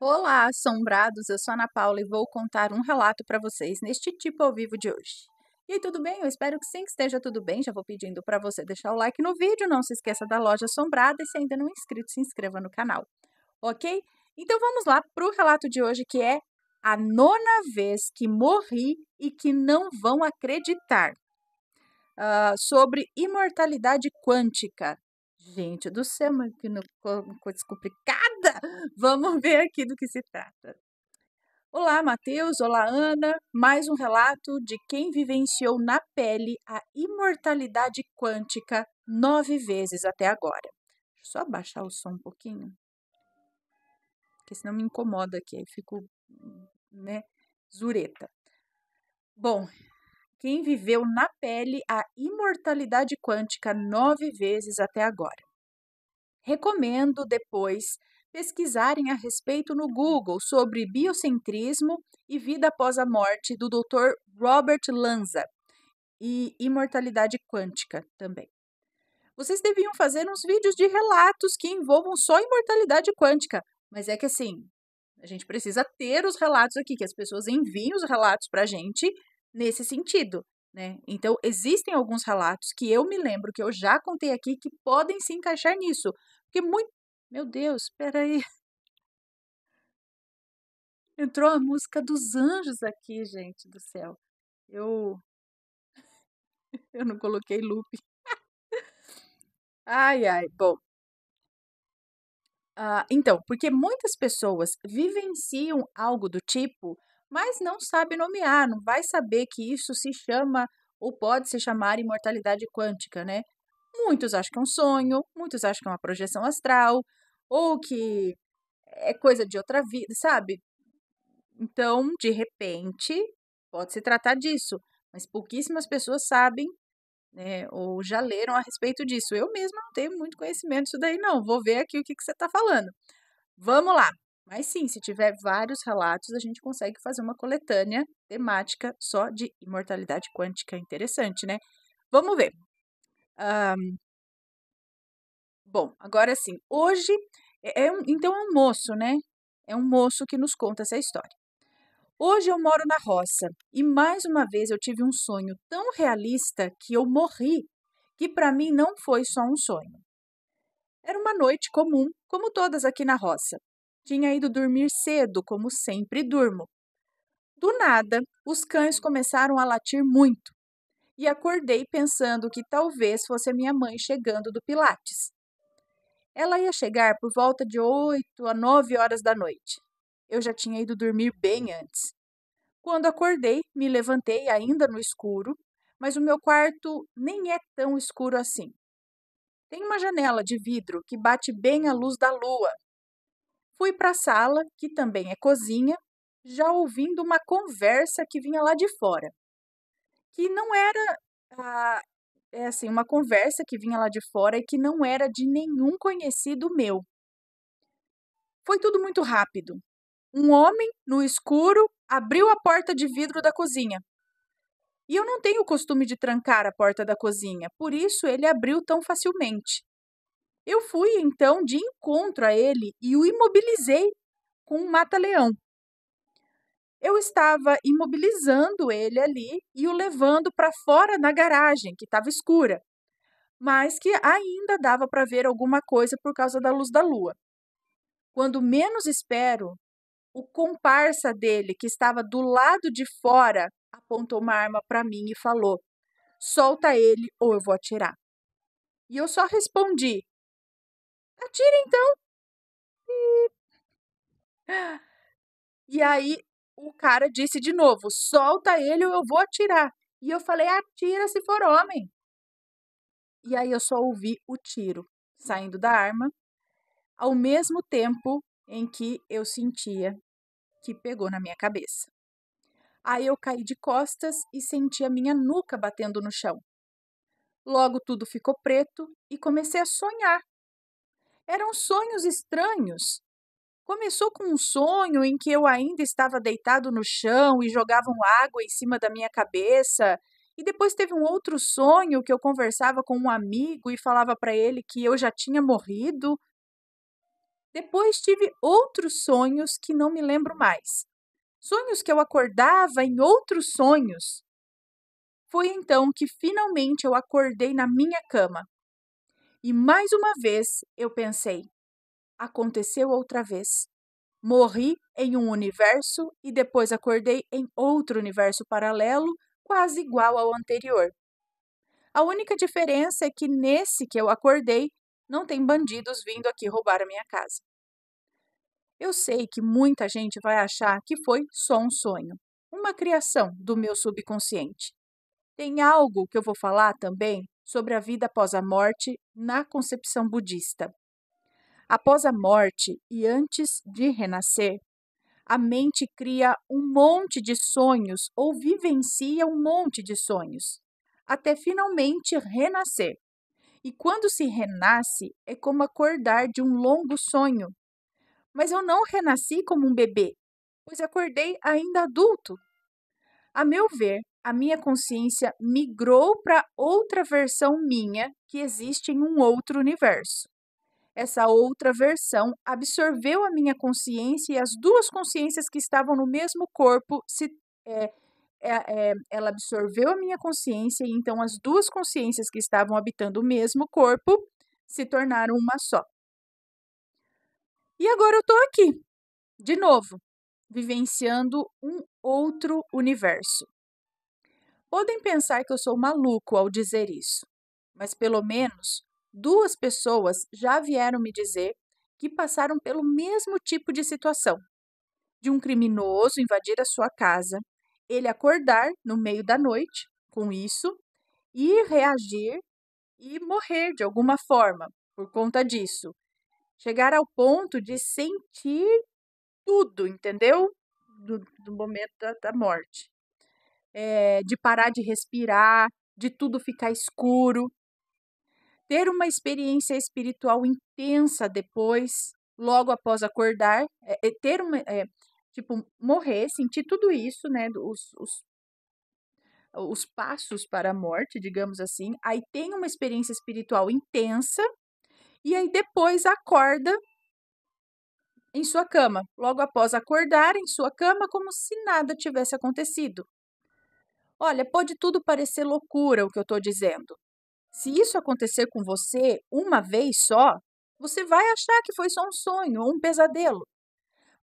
Olá, assombrados! Eu sou Ana Paula e vou contar um relato para vocês neste tipo ao vivo de hoje. E aí, tudo bem? Eu espero que sim, que esteja tudo bem. Já vou pedindo para você deixar o like no vídeo, não se esqueça da loja assombrada e se ainda não é inscrito, se inscreva no canal, ok? Então vamos lá para o relato de hoje que é a nona vez que morri e que não vão acreditar. Uh, sobre imortalidade quântica. Gente do céu, mas que coisa complicada! Vamos ver aqui do que se trata. Olá, Matheus. Olá, Ana. Mais um relato de quem vivenciou na pele a imortalidade quântica nove vezes até agora. Só abaixar o som um pouquinho, porque senão me incomoda aqui, aí fico, né, zureta. Bom, quem viveu na pele a imortalidade quântica nove vezes até agora. Recomendo depois pesquisarem a respeito no Google sobre biocentrismo e vida após a morte do Dr. Robert Lanza e imortalidade quântica também. Vocês deviam fazer uns vídeos de relatos que envolvam só imortalidade quântica, mas é que assim, a gente precisa ter os relatos aqui, que as pessoas enviem os relatos para a gente nesse sentido. Né? Então, existem alguns relatos que eu me lembro que eu já contei aqui que podem se encaixar nisso. Porque muito, meu Deus, espera aí. Entrou a música dos anjos aqui, gente do céu. Eu eu não coloquei loop. ai, ai, bom. Ah, então, porque muitas pessoas vivenciam algo do tipo, mas não sabe nomear, não vai saber que isso se chama ou pode se chamar imortalidade quântica, né? Muitos acham que é um sonho, muitos acham que é uma projeção astral, ou que é coisa de outra vida, sabe? Então, de repente, pode se tratar disso, mas pouquíssimas pessoas sabem né, ou já leram a respeito disso. Eu mesma não tenho muito conhecimento disso daí, não. Vou ver aqui o que, que você está falando. Vamos lá. Mas sim, se tiver vários relatos, a gente consegue fazer uma coletânea temática só de imortalidade quântica. Interessante, né? Vamos ver. Um, bom, agora sim, hoje é, é um, então é um moço, né? É um moço que nos conta essa história. Hoje eu moro na roça e mais uma vez eu tive um sonho tão realista que eu morri, que para mim não foi só um sonho. Era uma noite comum, como todas aqui na roça. Tinha ido dormir cedo, como sempre durmo. Do nada, os cães começaram a latir muito e acordei pensando que talvez fosse a minha mãe chegando do Pilates. Ela ia chegar por volta de 8 a 9 horas da noite. Eu já tinha ido dormir bem antes. Quando acordei, me levantei ainda no escuro, mas o meu quarto nem é tão escuro assim. Tem uma janela de vidro que bate bem a luz da lua. Fui para a sala, que também é cozinha, já ouvindo uma conversa que vinha lá de fora que não era ah, é assim, uma conversa que vinha lá de fora e que não era de nenhum conhecido meu. Foi tudo muito rápido. Um homem, no escuro, abriu a porta de vidro da cozinha. E eu não tenho o costume de trancar a porta da cozinha, por isso ele abriu tão facilmente. Eu fui então de encontro a ele e o imobilizei com um mata-leão eu estava imobilizando ele ali e o levando para fora na garagem, que estava escura, mas que ainda dava para ver alguma coisa por causa da luz da lua. Quando menos espero, o comparsa dele, que estava do lado de fora, apontou uma arma para mim e falou: Solta ele ou eu vou atirar. E eu só respondi: Atira então. E aí o cara disse de novo: solta ele ou eu vou atirar. E eu falei: atira se for homem. E aí eu só ouvi o tiro saindo da arma, ao mesmo tempo em que eu sentia que pegou na minha cabeça. Aí eu caí de costas e senti a minha nuca batendo no chão. Logo tudo ficou preto e comecei a sonhar. Eram sonhos estranhos, Começou com um sonho em que eu ainda estava deitado no chão e jogavam água em cima da minha cabeça. E depois teve um outro sonho que eu conversava com um amigo e falava para ele que eu já tinha morrido. Depois tive outros sonhos que não me lembro mais. Sonhos que eu acordava em outros sonhos. Foi então que finalmente eu acordei na minha cama. E mais uma vez eu pensei: Aconteceu outra vez. Morri em um universo e depois acordei em outro universo paralelo, quase igual ao anterior. A única diferença é que nesse que eu acordei, não tem bandidos vindo aqui roubar a minha casa. Eu sei que muita gente vai achar que foi só um sonho, uma criação do meu subconsciente. Tem algo que eu vou falar também sobre a vida após a morte na concepção budista. Após a morte e antes de renascer, a mente cria um monte de sonhos ou vivencia um monte de sonhos, até finalmente renascer. E quando se renasce, é como acordar de um longo sonho. Mas eu não renasci como um bebê, pois acordei ainda adulto. A meu ver, a minha consciência migrou para outra versão minha que existe em um outro universo. Essa outra versão absorveu a minha consciência e as duas consciências que estavam no mesmo corpo se. É, é, é, ela absorveu a minha consciência e então as duas consciências que estavam habitando o mesmo corpo se tornaram uma só. E agora eu estou aqui, de novo, vivenciando um outro universo. Podem pensar que eu sou maluco ao dizer isso, mas pelo menos duas pessoas já vieram me dizer que passaram pelo mesmo tipo de situação: de um criminoso invadir a sua casa, ele acordar no meio da noite com isso e reagir e morrer de alguma forma por conta disso. Chegar ao ponto de sentir tudo, entendeu? Do, do momento da, da morte. É, de parar de respirar, de tudo ficar escuro, ter uma experiência espiritual intensa depois, logo após acordar, é, é ter uma, é, tipo, morrer, sentir tudo isso, né, os, os, os passos para a morte, digamos assim, aí tem uma experiência espiritual intensa, e aí depois acorda em sua cama, logo após acordar em sua cama, como se nada tivesse acontecido. Olha, pode tudo parecer loucura o que eu estou dizendo, se isso acontecer com você uma vez só, você vai achar que foi só um sonho ou um pesadelo.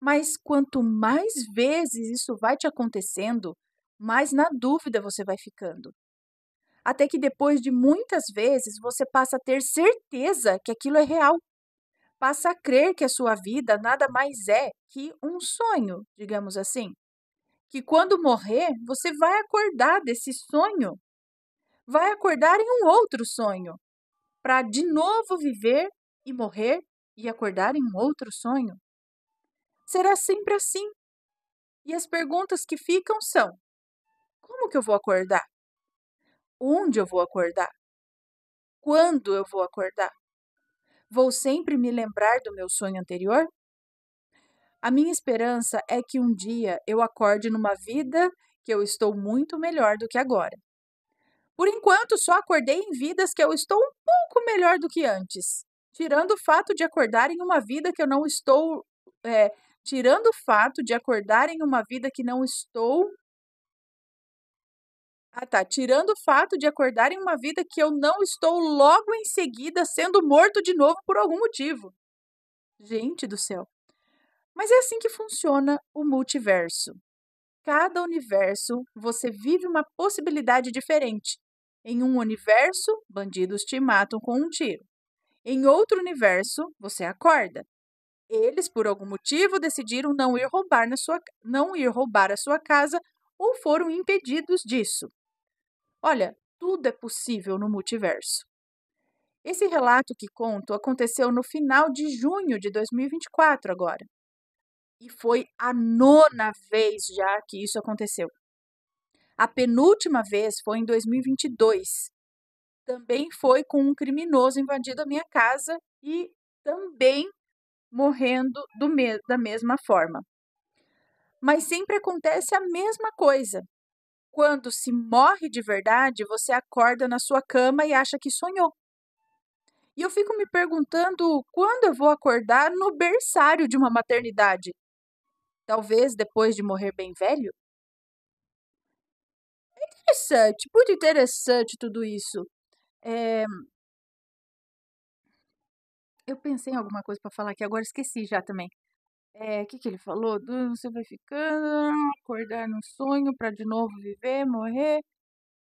Mas quanto mais vezes isso vai te acontecendo, mais na dúvida você vai ficando. Até que depois de muitas vezes você passa a ter certeza que aquilo é real. Passa a crer que a sua vida nada mais é que um sonho, digamos assim. Que quando morrer, você vai acordar desse sonho vai acordar em um outro sonho, para de novo viver e morrer e acordar em um outro sonho. Será sempre assim. E as perguntas que ficam são: como que eu vou acordar? Onde eu vou acordar? Quando eu vou acordar? Vou sempre me lembrar do meu sonho anterior? A minha esperança é que um dia eu acorde numa vida que eu estou muito melhor do que agora. Por enquanto, só acordei em vidas que eu estou um pouco melhor do que antes. Tirando o fato de acordar em uma vida que eu não estou. É, tirando o fato de acordar em uma vida que não estou. Ah, tá. Tirando o fato de acordar em uma vida que eu não estou logo em seguida sendo morto de novo por algum motivo. Gente do céu. Mas é assim que funciona o multiverso cada universo você vive uma possibilidade diferente. Em um universo, bandidos te matam com um tiro. Em outro universo, você acorda. Eles, por algum motivo, decidiram não ir roubar, na sua, não ir roubar a sua casa ou foram impedidos disso. Olha, tudo é possível no multiverso. Esse relato que conto aconteceu no final de junho de 2024 agora e foi a nona vez já que isso aconteceu. A penúltima vez foi em 2022. Também foi com um criminoso invadindo a minha casa e também morrendo me da mesma forma. Mas sempre acontece a mesma coisa. Quando se morre de verdade, você acorda na sua cama e acha que sonhou. E eu fico me perguntando quando eu vou acordar no berçário de uma maternidade. Talvez depois de morrer bem velho? É interessante, muito interessante tudo isso. É... Eu pensei em alguma coisa para falar aqui, agora esqueci já também. O eh, é, que, que ele falou? Você vai ficando, acordar no sonho para de novo viver, morrer.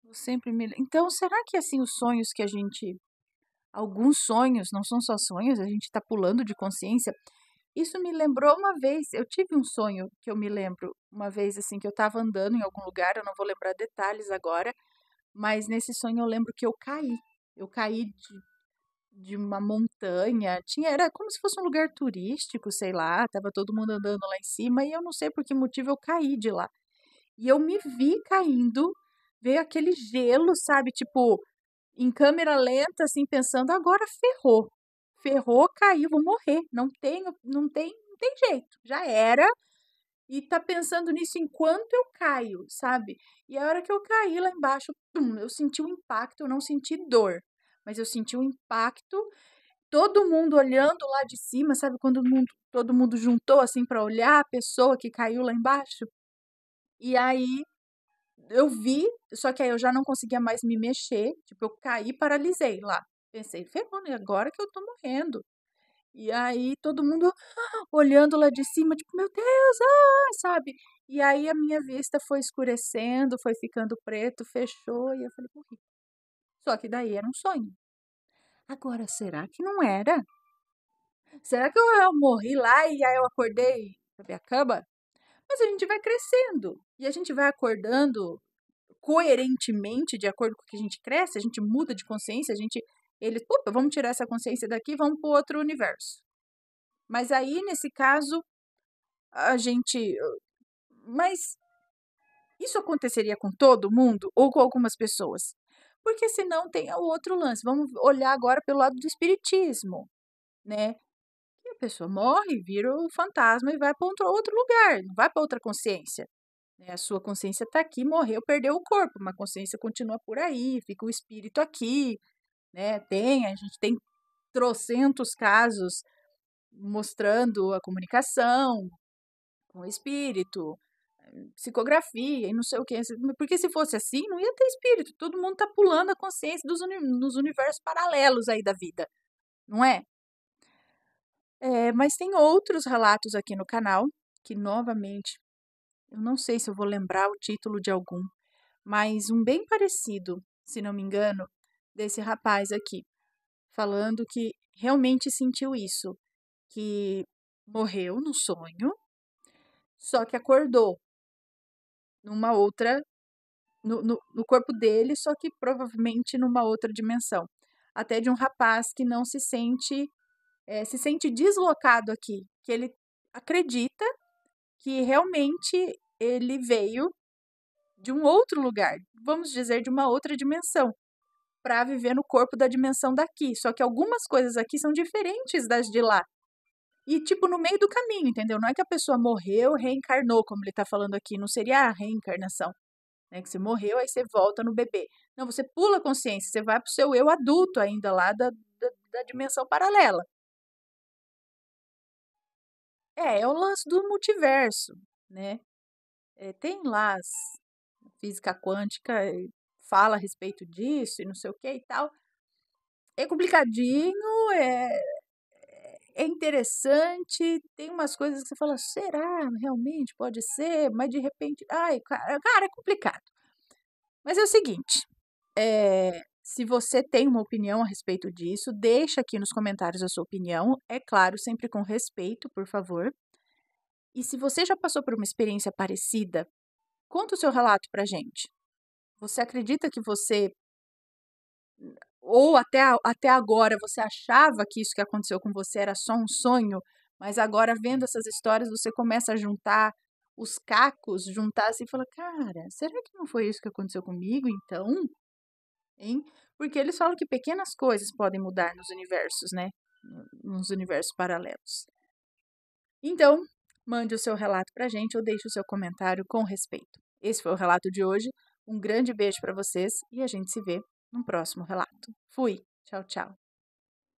Eu sempre me... Então, será que assim os sonhos que a gente alguns sonhos, não são só sonhos, a gente está pulando de consciência. Isso me lembrou uma vez, eu tive um sonho que eu me lembro, uma vez assim que eu estava andando em algum lugar, eu não vou lembrar detalhes agora, mas nesse sonho eu lembro que eu caí. Eu caí de, de uma montanha, tinha era como se fosse um lugar turístico, sei lá, tava todo mundo andando lá em cima e eu não sei por que motivo eu caí de lá. E eu me vi caindo, veio aquele gelo, sabe, tipo em câmera lenta, assim, pensando, agora ferrou ferrou, caiu, vou morrer. Não tenho, não tem, não tem jeito. Já era. E tá pensando nisso enquanto eu caio, sabe? E a hora que eu caí lá embaixo, pum, eu senti um impacto, eu não senti dor, mas eu senti um impacto. Todo mundo olhando lá de cima, sabe? Quando mundo, todo mundo juntou assim para olhar a pessoa que caiu lá embaixo. E aí eu vi, só que aí eu já não conseguia mais me mexer, tipo, eu caí, paralisei lá. Pensei, ferrou, e né, Agora que eu tô morrendo. E aí todo mundo ah, olhando lá de cima, tipo, meu Deus, ah, sabe? E aí a minha vista foi escurecendo, foi ficando preto, fechou, e eu falei, morri. Só que daí era um sonho. Agora, será que não era? Será que eu, morri lá e aí eu acordei ver a cama? Mas a gente vai crescendo e a gente vai acordando coerentemente, de acordo com o que a gente cresce, a gente muda de consciência, a gente eles, opa, vamos tirar essa consciência daqui, vamos para outro universo. Mas aí, nesse caso, a gente. Mas isso aconteceria com todo mundo ou com algumas pessoas? Porque senão tem o outro lance. Vamos olhar agora pelo lado do espiritismo, né? E a pessoa morre, vira o fantasma e vai para outro lugar, não vai para outra consciência. Né? A sua consciência está aqui, morreu, perdeu o corpo, mas a consciência continua por aí, fica o espírito aqui, né? Tem, a gente tem trocentos casos mostrando a comunicação com o espírito, eh, psicografia e não sei o que. Porque se fosse assim, não ia ter espírito. Todo mundo tá pulando a consciência dos, uni universos paralelos aí da vida, não é? é? Mas tem outros relatos aqui no canal que, novamente, eu não sei se eu vou lembrar o título de algum, mas um bem parecido, se não me engano, desse rapaz aqui, falando que realmente sentiu isso, que morreu no sonho, só que acordou numa outra no, no, no, corpo dele, só que provavelmente numa outra dimensão. Até de um rapaz que não se sente é, se sente deslocado aqui, que ele acredita que realmente ele veio de um outro lugar, vamos dizer de uma outra dimensão, para viver no corpo da dimensão daqui. Só que algumas coisas aqui são diferentes das de lá. E, tipo, no meio do caminho, entendeu? Não é que a pessoa morreu, reencarnou, como ele está falando aqui. Não seria a reencarnação. Né? Que você morreu, aí você volta no bebê. Não, você pula a consciência, você vai para o seu eu adulto ainda lá da, da, da dimensão paralela. É, é o lance do multiverso, né? É, tem lá as, física quântica, eh, fala a respeito disso e não sei o que e tal. É complicadinho, é, é interessante, tem umas coisas que você fala, será? Realmente pode ser, mas de repente, ai, cara, cara é complicado. Mas é o seguinte, é, se você tem uma opinião a respeito disso, deixa aqui nos comentários a sua opinião, é claro, sempre com respeito, por favor. E se você já passou por uma experiência parecida, conta o seu relato pra gente. Você acredita que você ou até, até agora você achava que isso que aconteceu com você era só um sonho, mas agora vendo essas histórias você começa a juntar os cacos, juntar assim e fala, cara, será que não foi isso que aconteceu comigo então? Hein? Porque eles falam que pequenas coisas podem mudar nos universos, né? Nos universos paralelos. Então, mande o seu relato pra gente ou deixe o seu comentário com respeito. Esse foi o relato de hoje. Um grande beijo para vocês e a gente se vê no próximo relato. Fui! Tchau, tchau!